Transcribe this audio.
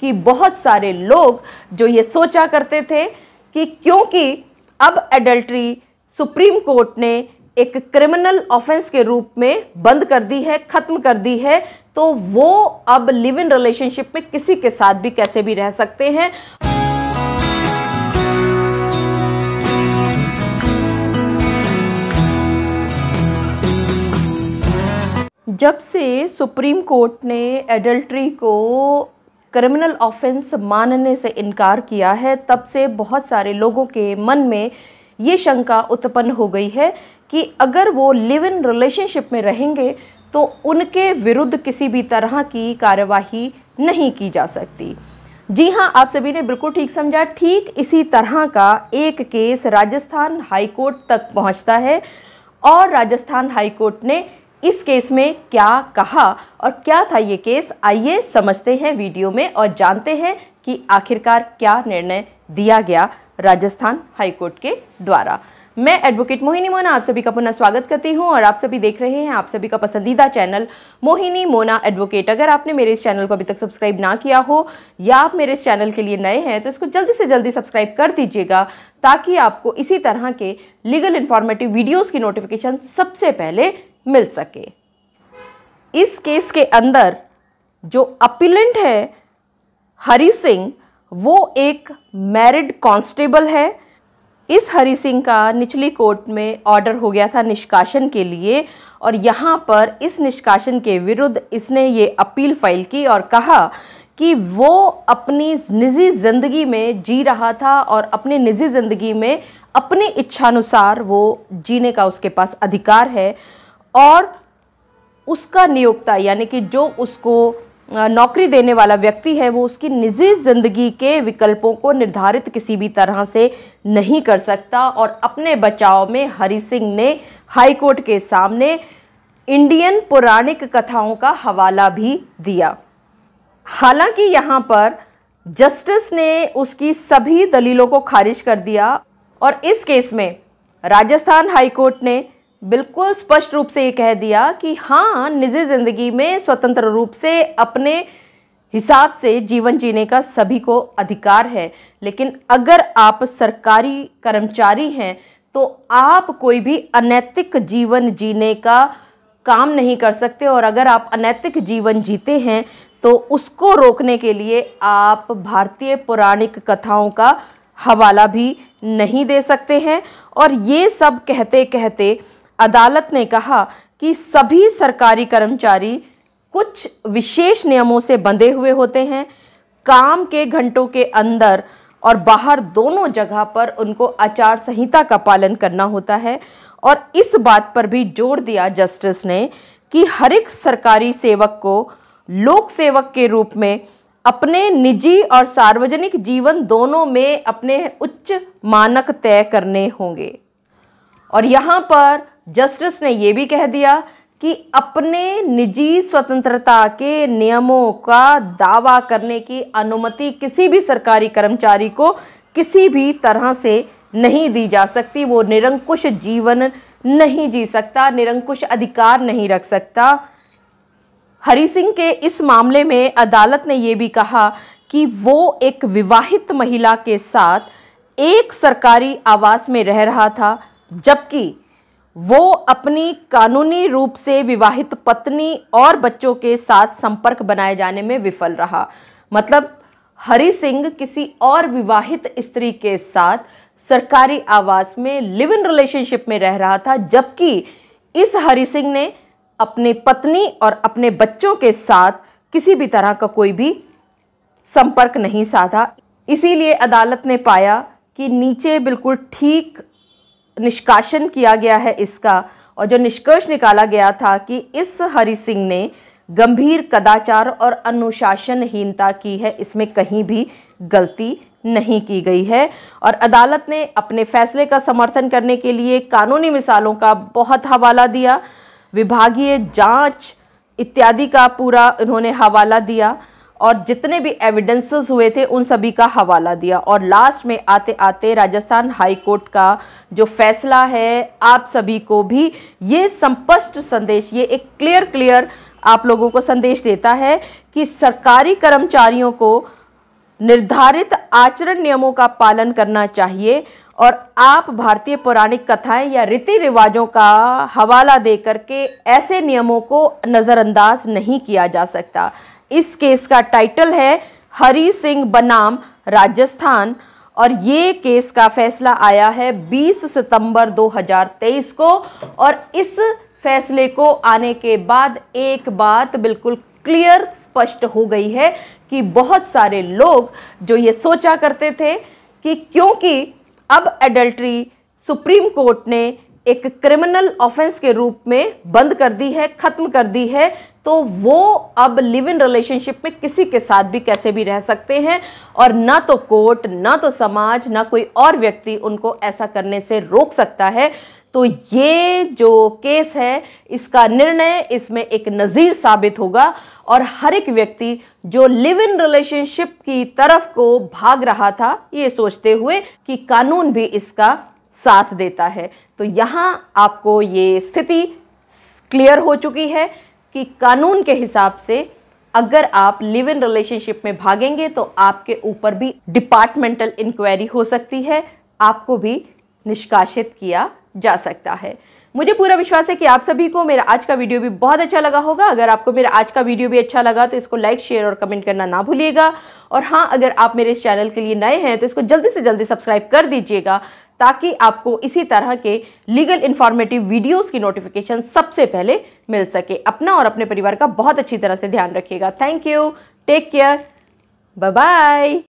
कि बहुत सारे लोग जो ये सोचा करते थे कि क्योंकि अब एडल्ट्री सुप्रीम कोर्ट ने एक क्रिमिनल ऑफेंस के रूप में बंद कर दी है ख़त्म कर दी है तो वो अब लिव इन रिलेशनशिप में किसी के साथ भी कैसे भी रह सकते हैं जब से सुप्रीम कोर्ट ने एडल्ट्री को क्रिमिनल ऑफेंस मानने से इनकार किया है तब से बहुत सारे लोगों के मन में ये शंका उत्पन्न हो गई है कि अगर वो लिव इन रिलेशनशिप में रहेंगे तो उनके विरुद्ध किसी भी तरह की कार्यवाही नहीं की जा सकती जी हाँ आप सभी ने बिल्कुल ठीक समझा ठीक इसी तरह का एक केस राजस्थान हाईकोर्ट तक पहुँचता है और राजस्थान हाईकोर्ट ने इस केस में क्या कहा और क्या था ये केस आइए समझते हैं वीडियो में और जानते हैं कि आखिरकार क्या निर्णय दिया गया राजस्थान हाईकोर्ट के द्वारा मैं एडवोकेट मोहिनी मोना आप सभी का पुनः स्वागत करती हूं और आप सभी देख रहे हैं आप सभी का पसंदीदा चैनल मोहिनी मोना एडवोकेट अगर आपने मेरे इस चैनल को अभी तक सब्सक्राइब ना किया हो या आप मेरे इस चैनल के लिए नए हैं तो इसको जल्दी से जल्दी सब्सक्राइब कर दीजिएगा ताकि आपको इसी तरह के लीगल इन्फॉर्मेटिव वीडियोज़ की नोटिफिकेशन सबसे पहले मिल सके इस केस के अंदर जो अपीलेंट है हरी सिंह वो एक मैरिड कांस्टेबल है इस हरी सिंह का निचली कोर्ट में ऑर्डर हो गया था निष्कासन के लिए और यहाँ पर इस निष्कासन के विरुद्ध इसने ये अपील फाइल की और कहा कि वो अपनी निजी ज़िंदगी में जी रहा था और अपनी निजी ज़िंदगी में अपनी इच्छानुसार वो जीने का उसके पास अधिकार है और उसका नियोक्ता यानी कि जो उसको नौकरी देने वाला व्यक्ति है वो उसकी निजी ज़िंदगी के विकल्पों को निर्धारित किसी भी तरह से नहीं कर सकता और अपने बचाव में हरि सिंह ने हाईकोर्ट के सामने इंडियन पौराणिक कथाओं का हवाला भी दिया हालांकि यहाँ पर जस्टिस ने उसकी सभी दलीलों को खारिज कर दिया और इस केस में राजस्थान हाईकोर्ट ने बिल्कुल स्पष्ट रूप से ये कह दिया कि हाँ निजी ज़िंदगी में स्वतंत्र रूप से अपने हिसाब से जीवन जीने का सभी को अधिकार है लेकिन अगर आप सरकारी कर्मचारी हैं तो आप कोई भी अनैतिक जीवन जीने का काम नहीं कर सकते और अगर आप अनैतिक जीवन जीते हैं तो उसको रोकने के लिए आप भारतीय पौराणिक कथाओं का हवाला भी नहीं दे सकते हैं और ये सब कहते कहते अदालत ने कहा कि सभी सरकारी कर्मचारी कुछ विशेष नियमों से बंधे हुए होते हैं काम के घंटों के अंदर और बाहर दोनों जगह पर उनको आचार संहिता का पालन करना होता है और इस बात पर भी जोर दिया जस्टिस ने कि हर एक सरकारी सेवक को लोक सेवक के रूप में अपने निजी और सार्वजनिक जीवन दोनों में अपने उच्च मानक तय करने होंगे और यहाँ पर जस्टिस ने यह भी कह दिया कि अपने निजी स्वतंत्रता के नियमों का दावा करने की अनुमति किसी भी सरकारी कर्मचारी को किसी भी तरह से नहीं दी जा सकती वो निरंकुश जीवन नहीं जी सकता निरंकुश अधिकार नहीं रख सकता हरी सिंह के इस मामले में अदालत ने ये भी कहा कि वो एक विवाहित महिला के साथ एक सरकारी आवास में रह रहा था जबकि वो अपनी कानूनी रूप से विवाहित पत्नी और बच्चों के साथ संपर्क बनाए जाने में विफल रहा मतलब हरि सिंह किसी और विवाहित स्त्री के साथ सरकारी आवास में लिव इन रिलेशनशिप में रह रहा था जबकि इस हरि सिंह ने अपनी पत्नी और अपने बच्चों के साथ किसी भी तरह का कोई भी संपर्क नहीं साधा इसीलिए अदालत ने पाया कि नीचे बिल्कुल ठीक निष्कासन किया गया है इसका और जो निष्कर्ष निकाला गया था कि इस हरि सिंह ने गंभीर कदाचार और अनुशासनहीनता की है इसमें कहीं भी गलती नहीं की गई है और अदालत ने अपने फैसले का समर्थन करने के लिए कानूनी मिसालों का बहुत हवाला दिया विभागीय जांच इत्यादि का पूरा उन्होंने हवाला दिया और जितने भी एविडेंसेस हुए थे उन सभी का हवाला दिया और लास्ट में आते आते राजस्थान हाई कोर्ट का जो फैसला है आप सभी को भी ये संपष्ट संदेश ये एक क्लियर क्लियर आप लोगों को संदेश देता है कि सरकारी कर्मचारियों को निर्धारित आचरण नियमों का पालन करना चाहिए और आप भारतीय पौराणिक कथाएं या रीति रिवाजों का हवाला दे करके ऐसे नियमों को नज़रअंदाज नहीं किया जा सकता इस केस का टाइटल है हरी सिंह बनाम राजस्थान और ये केस का फैसला आया है 20 सितंबर 2023 को और इस फैसले को आने के बाद एक बात बिल्कुल क्लियर स्पष्ट हो गई है कि बहुत सारे लोग जो ये सोचा करते थे कि क्योंकि अब एडल्ट्री सुप्रीम कोर्ट ने एक क्रिमिनल ऑफेंस के रूप में बंद कर दी है ख़त्म कर दी है तो वो अब लिव इन रिलेशनशिप में किसी के साथ भी कैसे भी रह सकते हैं और ना तो कोर्ट ना तो समाज ना कोई और व्यक्ति उनको ऐसा करने से रोक सकता है तो ये जो केस है इसका निर्णय इसमें एक नज़ीर साबित होगा और हर एक व्यक्ति जो लिव इन रिलेशनशिप की तरफ को भाग रहा था ये सोचते हुए कि कानून भी इसका साथ देता है तो यहाँ आपको ये स्थिति क्लियर हो चुकी है कि कानून के हिसाब से अगर आप लिव इन रिलेशनशिप में भागेंगे तो आपके ऊपर भी डिपार्टमेंटल इंक्वायरी हो सकती है आपको भी निष्कासित किया जा सकता है मुझे पूरा विश्वास है कि आप सभी को मेरा आज का वीडियो भी बहुत अच्छा लगा होगा अगर आपको मेरा आज का वीडियो भी अच्छा लगा तो इसको लाइक शेयर और कमेंट करना ना भूलिएगा और हाँ अगर आप मेरे इस चैनल के लिए नए हैं तो इसको जल्दी से जल्दी सब्सक्राइब कर दीजिएगा ताकि आपको इसी तरह के लीगल इंफॉर्मेटिव वीडियोस की नोटिफिकेशन सबसे पहले मिल सके अपना और अपने परिवार का बहुत अच्छी तरह से ध्यान रखिएगा thank you take care bye bye